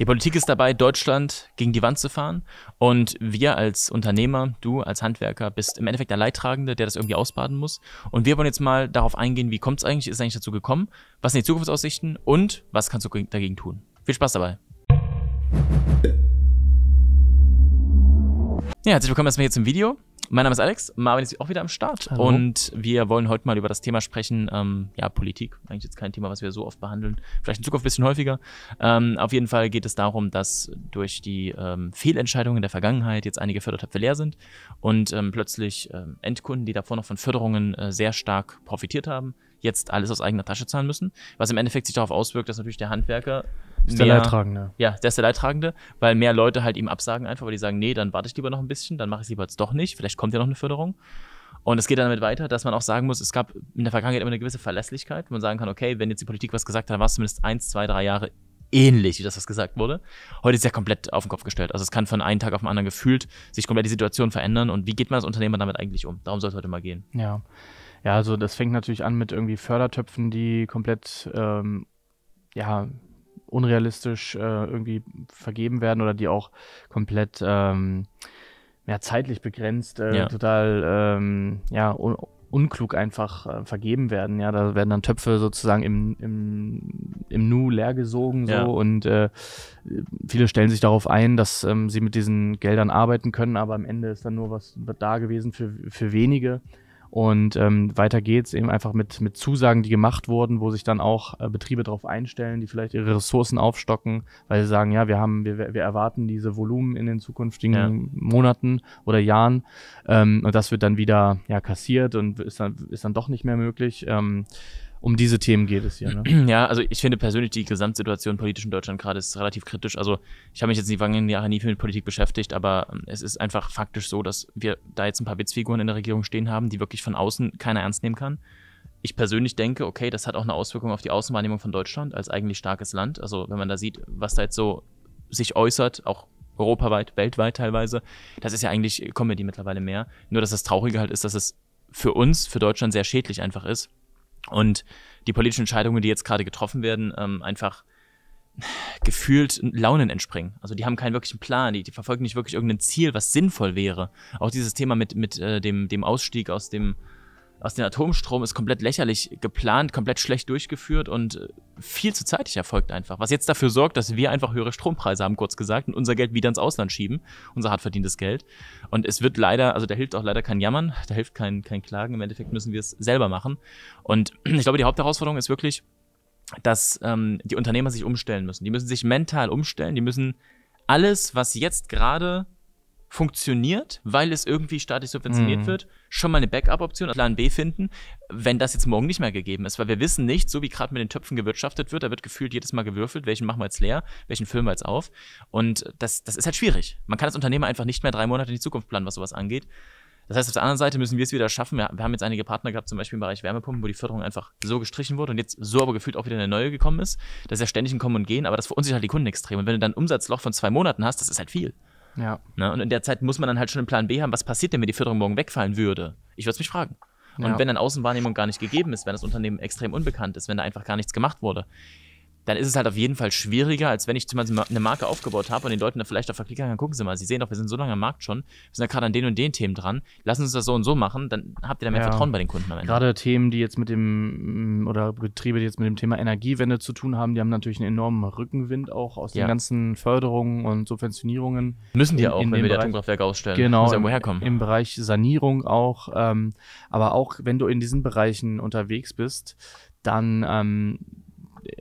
Die Politik ist dabei, Deutschland gegen die Wand zu fahren. Und wir als Unternehmer, du als Handwerker, bist im Endeffekt der Leidtragende, der das irgendwie ausbaden muss. Und wir wollen jetzt mal darauf eingehen, wie kommt es eigentlich, ist es eigentlich dazu gekommen, was sind die Zukunftsaussichten und was kannst du dagegen tun. Viel Spaß dabei. Ja, herzlich willkommen erstmal hier zum Video. Mein Name ist Alex, Marvin ist auch wieder am Start Hallo. und wir wollen heute mal über das Thema sprechen, ähm, ja, Politik, eigentlich jetzt kein Thema, was wir so oft behandeln, vielleicht in Zukunft ein bisschen häufiger. Ähm, auf jeden Fall geht es darum, dass durch die ähm, Fehlentscheidungen der Vergangenheit jetzt einige Fördertöpfe leer sind und ähm, plötzlich ähm, Endkunden, die davor noch von Förderungen äh, sehr stark profitiert haben, jetzt alles aus eigener Tasche zahlen müssen, was im Endeffekt sich darauf auswirkt, dass natürlich der Handwerker ist mehr, der Leidtragende. Ja, der ist der Leidtragende, weil mehr Leute halt ihm absagen einfach, weil die sagen, nee, dann warte ich lieber noch ein bisschen, dann mache ich es lieber jetzt doch nicht, vielleicht kommt ja noch eine Förderung. Und es geht dann damit weiter, dass man auch sagen muss, es gab in der Vergangenheit immer eine gewisse Verlässlichkeit, wo man sagen kann, okay, wenn jetzt die Politik was gesagt hat, dann war es zumindest eins, zwei, drei Jahre ähnlich, wie das was gesagt wurde. Heute ist ja komplett auf den Kopf gestellt. Also es kann von einem Tag auf den anderen gefühlt sich komplett die Situation verändern und wie geht man als Unternehmer damit eigentlich um? Darum soll es heute mal gehen. Ja. Ja, also das fängt natürlich an mit irgendwie Fördertöpfen, die komplett ähm, ja, unrealistisch äh, irgendwie vergeben werden oder die auch komplett ähm, ja, zeitlich begrenzt, äh, ja. total ähm, ja, un unklug einfach äh, vergeben werden. Ja, da werden dann Töpfe sozusagen im, im, im Nu leer gesogen so ja. und äh, viele stellen sich darauf ein, dass ähm, sie mit diesen Geldern arbeiten können, aber am Ende ist dann nur was da gewesen für, für wenige. Und ähm, weiter geht's eben einfach mit, mit Zusagen, die gemacht wurden, wo sich dann auch äh, Betriebe darauf einstellen, die vielleicht ihre Ressourcen aufstocken, weil sie sagen, ja, wir haben, wir, wir erwarten diese Volumen in den zukünftigen ja. Monaten oder Jahren. Ähm, und das wird dann wieder ja, kassiert und ist dann, ist dann doch nicht mehr möglich. Ähm, um diese Themen geht es hier. Ne? Ja, also ich finde persönlich die Gesamtsituation politisch in Deutschland gerade ist relativ kritisch. Also ich habe mich jetzt in den vergangenen Jahren nie viel mit Politik beschäftigt, aber ähm, es ist einfach faktisch so, dass wir da jetzt ein paar Witzfiguren in der Regierung stehen haben, die wirklich von außen keiner ernst nehmen kann. Ich persönlich denke, okay, das hat auch eine Auswirkung auf die Außenwahrnehmung von Deutschland als eigentlich starkes Land. Also wenn man da sieht, was da jetzt so sich äußert, auch europaweit, weltweit teilweise, das ist ja eigentlich Comedy mittlerweile mehr. Nur dass das Traurige halt ist, dass es für uns, für Deutschland sehr schädlich einfach ist und die politischen Entscheidungen, die jetzt gerade getroffen werden, ähm, einfach gefühlt Launen entspringen. Also die haben keinen wirklichen Plan, die, die, verfolgen nicht wirklich irgendein Ziel, was sinnvoll wäre. Auch dieses Thema mit, mit äh, dem, dem Ausstieg aus dem aus dem Atomstrom ist komplett lächerlich geplant, komplett schlecht durchgeführt und äh, viel zu zeitig erfolgt einfach. Was jetzt dafür sorgt, dass wir einfach höhere Strompreise haben, kurz gesagt, und unser Geld wieder ins Ausland schieben, unser hart verdientes Geld. Und es wird leider, also da hilft auch leider kein Jammern, da hilft kein, kein Klagen. Im Endeffekt müssen wir es selber machen. Und ich glaube, die Hauptherausforderung ist wirklich, dass ähm, die Unternehmer sich umstellen müssen. Die müssen sich mental umstellen, die müssen alles, was jetzt gerade funktioniert, weil es irgendwie staatlich subventioniert mhm. wird, schon mal eine Backup-Option, Plan B finden, wenn das jetzt morgen nicht mehr gegeben ist. Weil wir wissen nicht, so wie gerade mit den Töpfen gewirtschaftet wird, da wird gefühlt jedes Mal gewürfelt, welchen machen wir jetzt leer, welchen füllen wir jetzt auf. Und das, das ist halt schwierig. Man kann als Unternehmer einfach nicht mehr drei Monate in die Zukunft planen, was sowas angeht. Das heißt, auf der anderen Seite müssen wir es wieder schaffen. Wir, haben jetzt einige Partner gehabt, zum Beispiel im Bereich Wärmepumpen, wo die Förderung einfach so gestrichen wurde und jetzt so aber gefühlt auch wieder eine neue gekommen ist. Das ist ja ständig ein Kommen und Gehen, aber das verunsichert halt die Kunden extrem. Und wenn du dann ein Umsatzloch von zwei Monaten hast, das ist halt viel. Ja. Ne? Und in der Zeit muss man dann halt schon einen Plan B haben, was passiert denn, wenn die Förderung morgen wegfallen würde? Ich würde es mich fragen. Und ja. wenn dann Außenwahrnehmung gar nicht gegeben ist, wenn das Unternehmen extrem unbekannt ist, wenn da einfach gar nichts gemacht wurde, dann ist es halt auf jeden Fall schwieriger, als wenn ich zum Beispiel eine Marke aufgebaut habe und den Leuten da vielleicht auf verklickern kann, gucken Sie mal, Sie sehen doch, wir sind so lange am Markt schon, wir sind ja gerade an den und den Themen dran, lassen Sie uns das so und so machen, dann habt ihr da mehr ja. Vertrauen bei den Kunden am Ende. Gerade Themen, die jetzt mit dem, mm, oder Betriebe, die jetzt mit dem Thema Energiewende zu tun haben, die haben natürlich einen enormen Rückenwind auch aus ja. den ganzen Förderungen und Subventionierungen. Müssen die in, auch, in wenn wir die Atomkraftwerke ausstellen. Genau, ja woher kommen. im Bereich Sanierung auch, ähm, aber auch wenn du in diesen Bereichen unterwegs bist, dann ähm,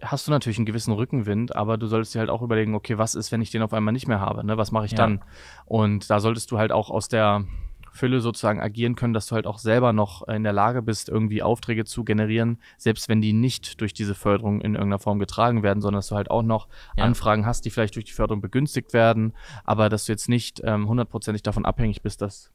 hast du natürlich einen gewissen Rückenwind, aber du solltest dir halt auch überlegen, okay, was ist, wenn ich den auf einmal nicht mehr habe? Ne? Was mache ich ja. dann? Und da solltest du halt auch aus der Fülle sozusagen agieren können, dass du halt auch selber noch in der Lage bist, irgendwie Aufträge zu generieren, selbst wenn die nicht durch diese Förderung in irgendeiner Form getragen werden, sondern dass du halt auch noch ja. Anfragen hast, die vielleicht durch die Förderung begünstigt werden, aber dass du jetzt nicht ähm, hundertprozentig ähm, davon abhängig bist, dass,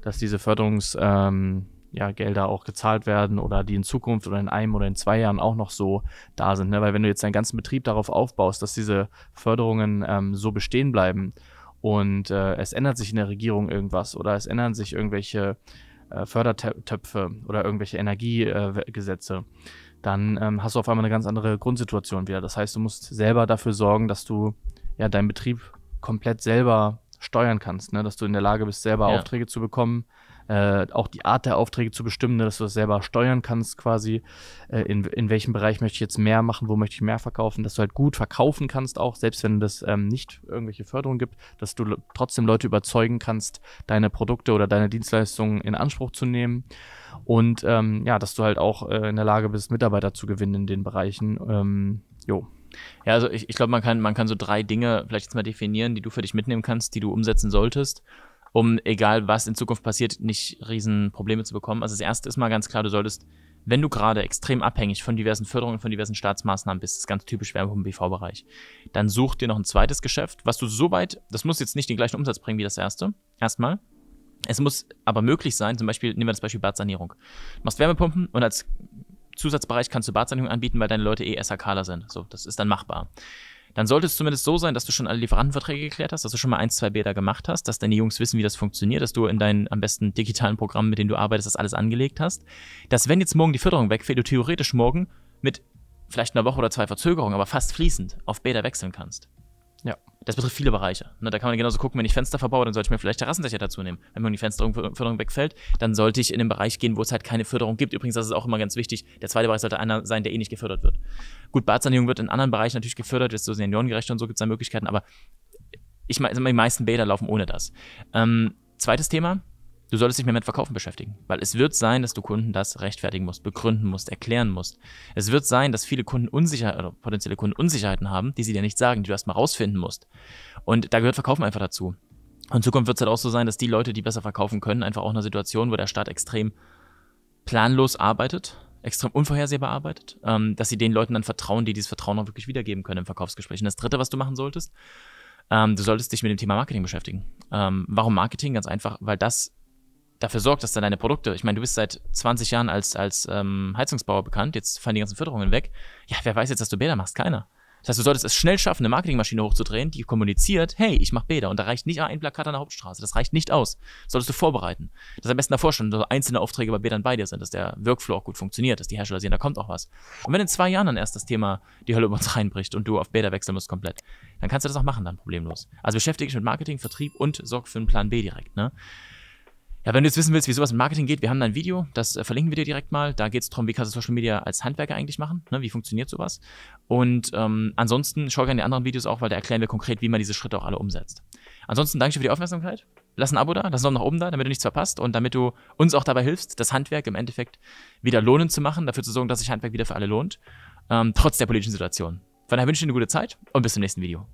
dass diese Förderungs... Ähm, ja, Gelder auch gezahlt werden oder die in Zukunft oder in einem oder in zwei Jahren auch noch so da sind. Ne? Weil wenn du jetzt deinen ganzen Betrieb darauf aufbaust, dass diese Förderungen ähm, so bestehen bleiben und äh, es ändert sich in der Regierung irgendwas oder es ändern sich irgendwelche äh, Fördertöpfe oder irgendwelche Energiegesetze, äh, dann ähm, hast du auf einmal eine ganz andere Grundsituation wieder. Das heißt, du musst selber dafür sorgen, dass du ja deinen Betrieb komplett selber steuern kannst, ne? dass du in der Lage bist, selber ja. Aufträge zu bekommen, äh, auch die Art der Aufträge zu bestimmen, ne, dass du das selber steuern kannst quasi, äh, in, in welchem Bereich möchte ich jetzt mehr machen, wo möchte ich mehr verkaufen, dass du halt gut verkaufen kannst auch, selbst wenn das ähm, nicht irgendwelche Förderung gibt, dass du trotzdem Leute überzeugen kannst, deine Produkte oder deine Dienstleistungen in Anspruch zu nehmen und ähm, ja, dass du halt auch äh, in der Lage bist, Mitarbeiter zu gewinnen in den Bereichen. Ähm, jo. Ja, also ich, ich glaube, man kann, man kann so drei Dinge vielleicht jetzt mal definieren, die du für dich mitnehmen kannst, die du umsetzen solltest um egal was in Zukunft passiert, nicht riesen Probleme zu bekommen. Also das erste ist mal ganz klar, du solltest, wenn du gerade extrem abhängig von diversen Förderungen, von diversen Staatsmaßnahmen bist, das ist ganz typisch Werbung im BV-Bereich, dann such dir noch ein zweites Geschäft, was du soweit, das muss jetzt nicht den gleichen Umsatz bringen wie das erste, erstmal. Es muss aber möglich sein, zum Beispiel, nehmen wir das Beispiel Badsanierung. Du machst Wärmepumpen und als Zusatzbereich kannst du Badsanierung anbieten, weil deine Leute eh SAKler sind. So, das ist dann machbar dann sollte es zumindest so sein, dass du schon alle Lieferantenverträge geklärt hast, dass du schon mal ein, zwei Bäder gemacht hast, dass deine Jungs wissen, wie das funktioniert, dass du in deinen am besten digitalen Programmen, mit denen du arbeitest, das alles angelegt hast. Dass, wenn jetzt morgen die Förderung wegfällt, du theoretisch morgen mit vielleicht einer Woche oder zwei Verzögerung, aber fast fließend auf Bäder wechseln kannst. Ja. Das betrifft viele Bereiche. Ne, da kann man genauso gucken, wenn ich Fenster verbaue, dann sollte ich mir vielleicht Terrassendächer dazu nehmen. Wenn mir die Fensterförderung wegfällt, dann sollte ich in den Bereich gehen, wo es halt keine Förderung gibt. Übrigens, das ist auch immer ganz wichtig. Der zweite Bereich sollte einer sein, der eh nicht gefördert wird. Gut, Badsanierung wird in anderen Bereichen natürlich gefördert, jetzt so seniorengerecht und so gibt es da Möglichkeiten, aber ich meine, also die meisten Bäder laufen ohne das. Ähm, zweites Thema, Du solltest dich mehr mit Verkaufen beschäftigen, weil es wird sein, dass du Kunden das rechtfertigen musst, begründen musst, erklären musst. Es wird sein, dass viele Kunden Unsicherheit oder potenzielle Kunden Unsicherheiten haben, die sie dir nicht sagen, die du erstmal rausfinden musst. Und da gehört Verkaufen einfach dazu. Und in Zukunft wird es halt auch so sein, dass die Leute, die besser verkaufen können, einfach auch in einer Situation, wo der Staat extrem planlos arbeitet, extrem unvorhersehbar arbeitet, ähm, dass sie den Leuten dann vertrauen, die dieses Vertrauen auch wirklich wiedergeben können im Verkaufsgespräch. Und das Dritte, was du machen solltest, ähm, du solltest dich mit dem Thema Marketing beschäftigen. Ähm, warum Marketing? Ganz einfach, weil das dafür sorgt, dass dann deine Produkte, ich meine, du bist seit 20 Jahren als, als ähm, Heizungsbauer bekannt, jetzt fallen die ganzen Förderungen weg. Ja, wer weiß jetzt, dass du Bäder machst? Keiner. Das heißt, du solltest es schnell schaffen, eine Marketingmaschine hochzudrehen, die kommuniziert, hey, ich mache Bäder. Und da reicht nicht ein Plakat an der Hauptstraße. Das reicht nicht aus. Das solltest du vorbereiten. Das am besten davor schon, dass einzelne Aufträge bei Bädern bei dir sind, dass der Workflow auch gut funktioniert, dass die Hersteller sehen, da kommt auch was. Und wenn in zwei Jahren dann erst das Thema die Hölle über uns reinbricht und du auf Bäder wechseln musst komplett, dann kannst du das auch machen, dann problemlos. Also beschäftige dich mit Marketing, Vertrieb und sorg für einen Plan B direkt. Ne? Ja, wenn du jetzt wissen willst, wie sowas im Marketing geht, wir haben da ein Video, das äh, verlinken wir dir direkt mal. Da geht es darum, wie kannst du Social Media als Handwerker eigentlich machen, ne? wie funktioniert sowas. Und ähm, ansonsten schau gerne die anderen Videos auch, weil da erklären wir konkret, wie man diese Schritte auch alle umsetzt. Ansonsten danke ich dir für die Aufmerksamkeit. Lass ein Abo da, lass einen Daumen nach oben da, damit du nichts verpasst und damit du uns auch dabei hilfst, das Handwerk im Endeffekt wieder lohnend zu machen, dafür zu sorgen, dass sich Handwerk wieder für alle lohnt, ähm, trotz der politischen Situation. Von daher wünsche ich dir eine gute Zeit und bis zum nächsten Video.